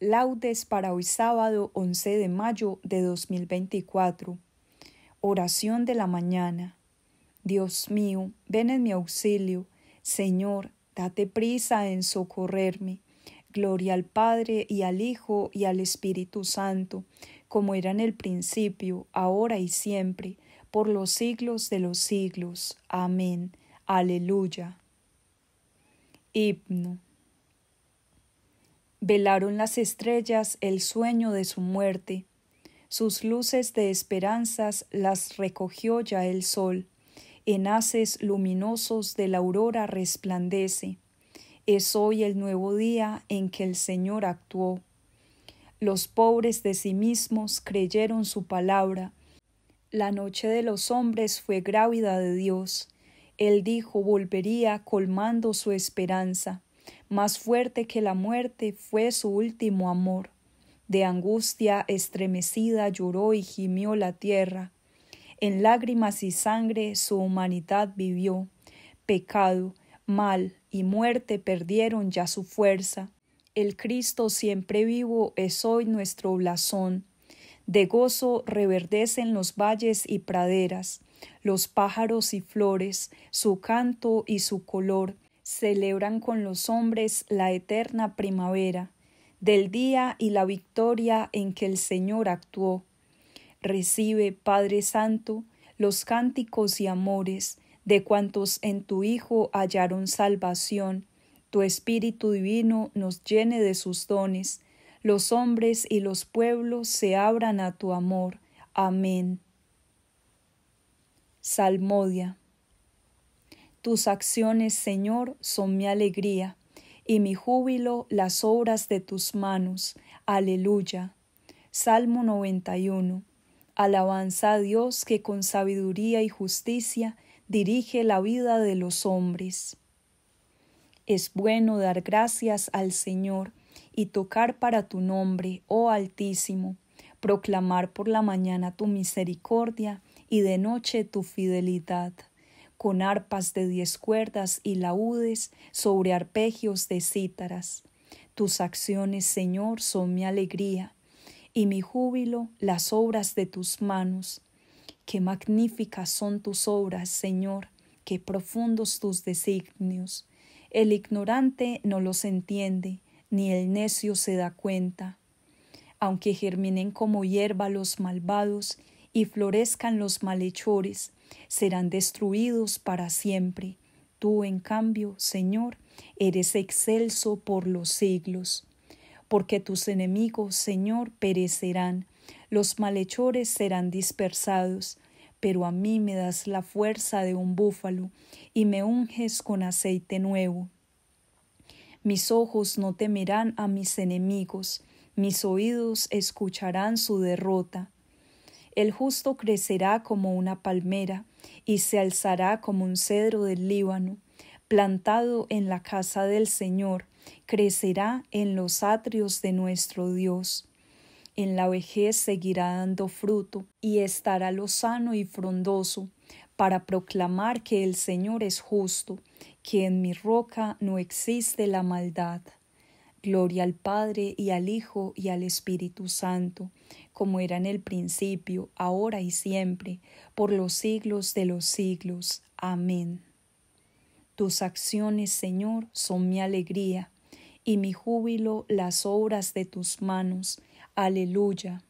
Laudes para hoy sábado 11 de mayo de 2024. Oración de la mañana. Dios mío, ven en mi auxilio. Señor, date prisa en socorrerme. Gloria al Padre y al Hijo y al Espíritu Santo, como era en el principio, ahora y siempre, por los siglos de los siglos. Amén. Aleluya. Himno. Velaron las estrellas el sueño de su muerte. Sus luces de esperanzas las recogió ya el sol. En haces luminosos de la aurora resplandece. Es hoy el nuevo día en que el Señor actuó. Los pobres de sí mismos creyeron su palabra. La noche de los hombres fue grávida de Dios. Él dijo volvería colmando su esperanza más fuerte que la muerte fue su último amor. De angustia estremecida lloró y gimió la tierra. En lágrimas y sangre su humanidad vivió. Pecado, mal y muerte perdieron ya su fuerza. El Cristo siempre vivo es hoy nuestro blasón. De gozo reverdecen los valles y praderas, los pájaros y flores, su canto y su color celebran con los hombres la eterna primavera, del día y la victoria en que el Señor actuó. Recibe, Padre Santo, los cánticos y amores de cuantos en tu Hijo hallaron salvación. Tu Espíritu Divino nos llene de sus dones, los hombres y los pueblos se abran a tu amor. Amén. Salmodia tus acciones, Señor, son mi alegría, y mi júbilo las obras de tus manos. Aleluya. Salmo 91. Alabanza a Dios que con sabiduría y justicia dirige la vida de los hombres. Es bueno dar gracias al Señor y tocar para tu nombre, oh Altísimo, proclamar por la mañana tu misericordia y de noche tu fidelidad con arpas de diez cuerdas y laúdes sobre arpegios de cítaras. Tus acciones, Señor, son mi alegría, y mi júbilo las obras de tus manos. Qué magníficas son tus obras, Señor, qué profundos tus designios. El ignorante no los entiende, ni el necio se da cuenta. Aunque germinen como hierba los malvados y florezcan los malhechores, serán destruidos para siempre. Tú, en cambio, Señor, eres excelso por los siglos. Porque tus enemigos, Señor, perecerán, los malhechores serán dispersados, pero a mí me das la fuerza de un búfalo y me unges con aceite nuevo. Mis ojos no temerán a mis enemigos, mis oídos escucharán su derrota. El justo crecerá como una palmera y se alzará como un cedro del Líbano, plantado en la casa del Señor, crecerá en los atrios de nuestro Dios. En la vejez seguirá dando fruto y estará lozano y frondoso para proclamar que el Señor es justo, que en mi roca no existe la maldad. Gloria al Padre y al Hijo y al Espíritu Santo, como era en el principio, ahora y siempre, por los siglos de los siglos. Amén. Tus acciones, Señor, son mi alegría, y mi júbilo las obras de tus manos. Aleluya.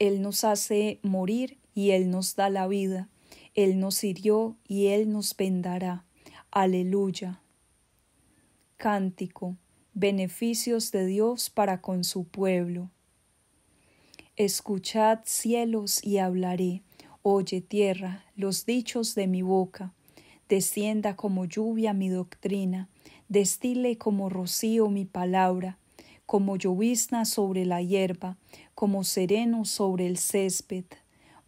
Él nos hace morir y Él nos da la vida. Él nos hirió y Él nos vendará. Aleluya. Cántico. Beneficios de Dios para con su pueblo. Escuchad cielos y hablaré. Oye tierra, los dichos de mi boca. Descienda como lluvia mi doctrina. Destile como rocío mi palabra. Como llovizna sobre la hierba, como sereno sobre el césped.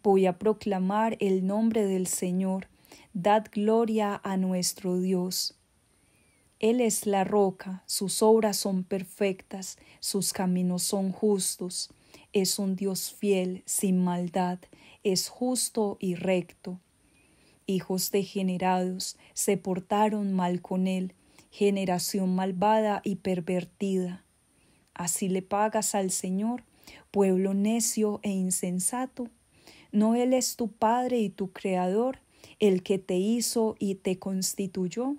Voy a proclamar el nombre del Señor. Dad gloria a nuestro Dios él es la roca, sus obras son perfectas, sus caminos son justos. Es un Dios fiel, sin maldad, es justo y recto. Hijos degenerados se portaron mal con Él, generación malvada y pervertida. Así le pagas al Señor, pueblo necio e insensato. ¿No Él es tu Padre y tu Creador, el que te hizo y te constituyó?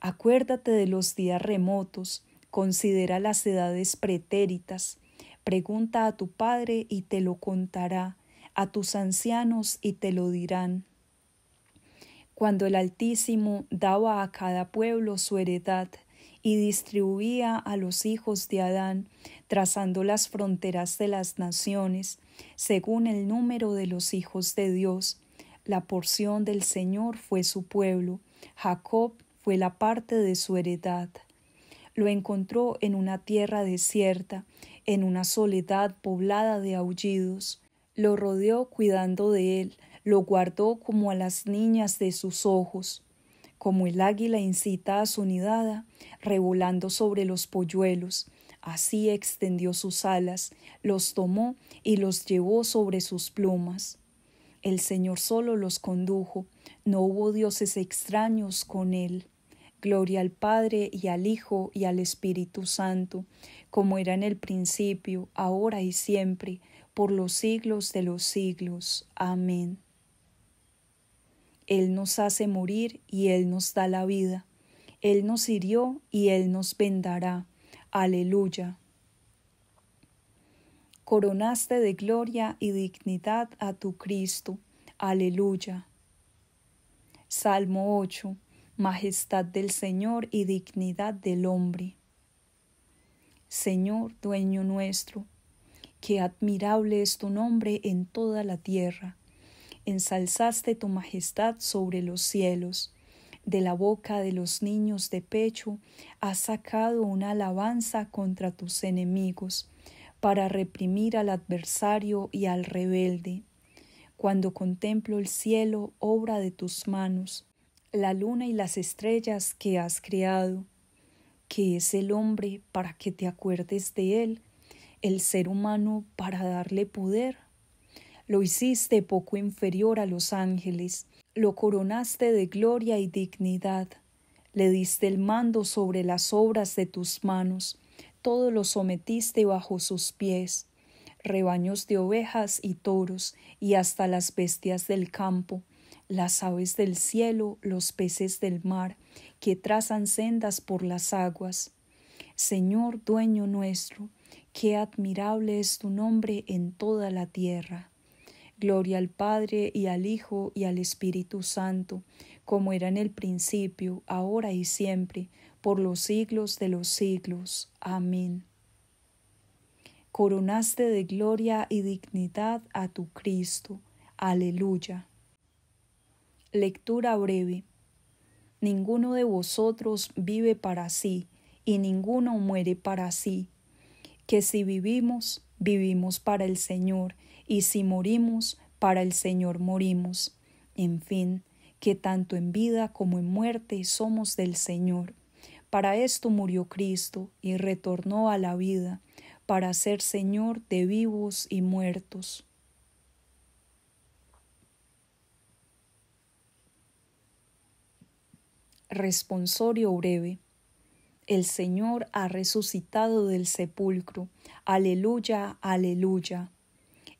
Acuérdate de los días remotos, considera las edades pretéritas, pregunta a tu padre y te lo contará, a tus ancianos y te lo dirán. Cuando el Altísimo daba a cada pueblo su heredad y distribuía a los hijos de Adán, trazando las fronteras de las naciones, según el número de los hijos de Dios, la porción del Señor fue su pueblo, Jacob la parte de su heredad. Lo encontró en una tierra desierta, en una soledad poblada de aullidos. Lo rodeó cuidando de él, lo guardó como a las niñas de sus ojos. Como el águila incita a su nidada, revolando sobre los polluelos, así extendió sus alas, los tomó y los llevó sobre sus plumas. El Señor solo los condujo, no hubo dioses extraños con él. Gloria al Padre y al Hijo y al Espíritu Santo, como era en el principio, ahora y siempre, por los siglos de los siglos. Amén. Él nos hace morir y Él nos da la vida. Él nos hirió y Él nos vendará. Aleluya. Coronaste de gloria y dignidad a tu Cristo. Aleluya. Salmo 8 majestad del Señor y dignidad del hombre. Señor, dueño nuestro, qué admirable es tu nombre en toda la tierra. Ensalzaste tu majestad sobre los cielos. De la boca de los niños de pecho has sacado una alabanza contra tus enemigos, para reprimir al adversario y al rebelde. Cuando contemplo el cielo, obra de tus manos, la luna y las estrellas que has creado, que es el hombre para que te acuerdes de él, el ser humano para darle poder. Lo hiciste poco inferior a los ángeles, lo coronaste de gloria y dignidad, le diste el mando sobre las obras de tus manos, todo lo sometiste bajo sus pies, rebaños de ovejas y toros, y hasta las bestias del campo, las aves del cielo, los peces del mar, que trazan sendas por las aguas. Señor dueño nuestro, qué admirable es tu nombre en toda la tierra. Gloria al Padre y al Hijo y al Espíritu Santo, como era en el principio, ahora y siempre, por los siglos de los siglos. Amén. Coronaste de gloria y dignidad a tu Cristo. Aleluya. Lectura breve. Ninguno de vosotros vive para sí, y ninguno muere para sí. Que si vivimos, vivimos para el Señor, y si morimos, para el Señor morimos. En fin, que tanto en vida como en muerte somos del Señor. Para esto murió Cristo y retornó a la vida, para ser Señor de vivos y muertos. Responsorio breve. El Señor ha resucitado del sepulcro. Aleluya, aleluya.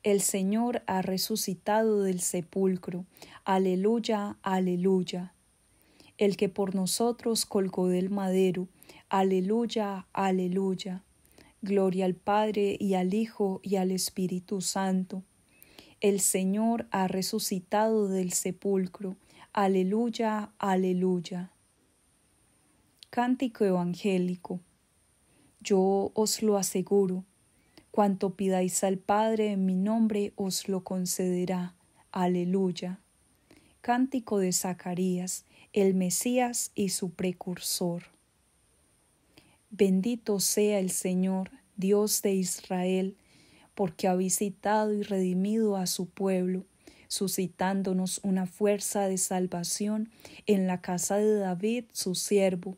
El Señor ha resucitado del sepulcro. Aleluya, aleluya. El que por nosotros colgó del madero. Aleluya, aleluya. Gloria al Padre y al Hijo y al Espíritu Santo. El Señor ha resucitado del sepulcro. Aleluya, aleluya cántico evangélico. Yo os lo aseguro, cuanto pidáis al Padre en mi nombre os lo concederá. Aleluya. Cántico de Zacarías, el Mesías y su precursor. Bendito sea el Señor, Dios de Israel, porque ha visitado y redimido a su pueblo, suscitándonos una fuerza de salvación en la casa de David, su siervo,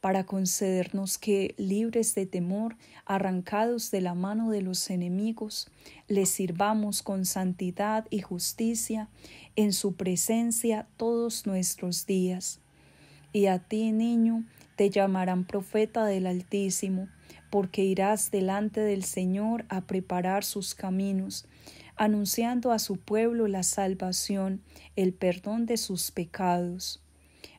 para concedernos que, libres de temor, arrancados de la mano de los enemigos, le sirvamos con santidad y justicia en su presencia todos nuestros días. Y a ti, niño, te llamarán profeta del Altísimo, porque irás delante del Señor a preparar sus caminos, anunciando a su pueblo la salvación, el perdón de sus pecados.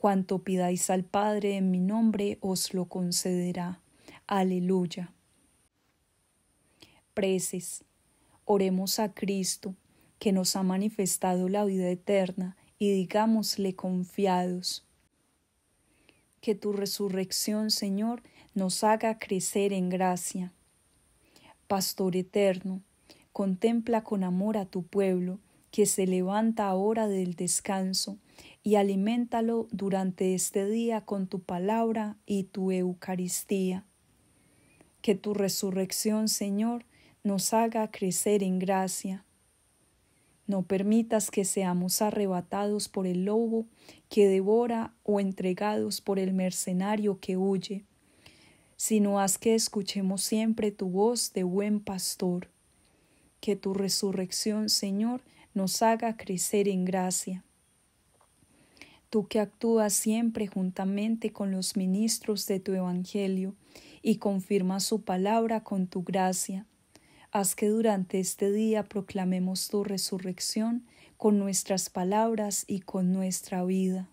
Cuanto pidáis al Padre en mi nombre, os lo concederá. Aleluya. Preces. Oremos a Cristo, que nos ha manifestado la vida eterna, y digámosle confiados. Que tu resurrección, Señor, nos haga crecer en gracia. Pastor eterno, contempla con amor a tu pueblo, que se levanta ahora del descanso, y aliméntalo durante este día con tu palabra y tu Eucaristía. Que tu resurrección, Señor, nos haga crecer en gracia. No permitas que seamos arrebatados por el lobo que devora o entregados por el mercenario que huye, sino haz que escuchemos siempre tu voz de buen pastor. Que tu resurrección, Señor, nos haga crecer en gracia tú que actúas siempre juntamente con los ministros de tu Evangelio y confirmas su palabra con tu gracia. Haz que durante este día proclamemos tu resurrección con nuestras palabras y con nuestra vida.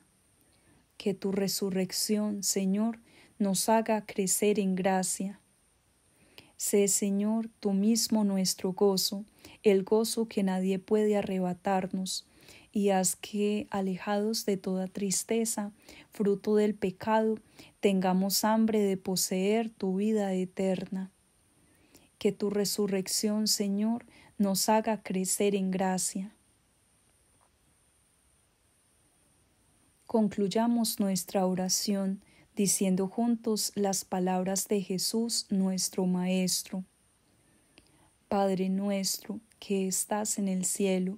Que tu resurrección, Señor, nos haga crecer en gracia. Sé, Señor, tú mismo nuestro gozo, el gozo que nadie puede arrebatarnos, y haz que, alejados de toda tristeza, fruto del pecado, tengamos hambre de poseer tu vida eterna. Que tu resurrección, Señor, nos haga crecer en gracia. Concluyamos nuestra oración diciendo juntos las palabras de Jesús nuestro Maestro. Padre nuestro que estás en el cielo,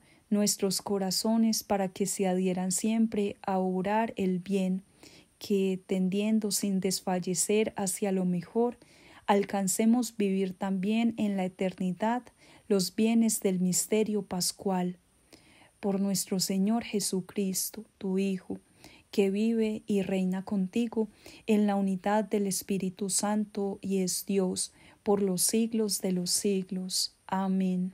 nuestros corazones para que se adhieran siempre a obrar el bien, que, tendiendo sin desfallecer hacia lo mejor, alcancemos vivir también en la eternidad los bienes del misterio pascual. Por nuestro Señor Jesucristo, tu Hijo, que vive y reina contigo en la unidad del Espíritu Santo y es Dios, por los siglos de los siglos. Amén.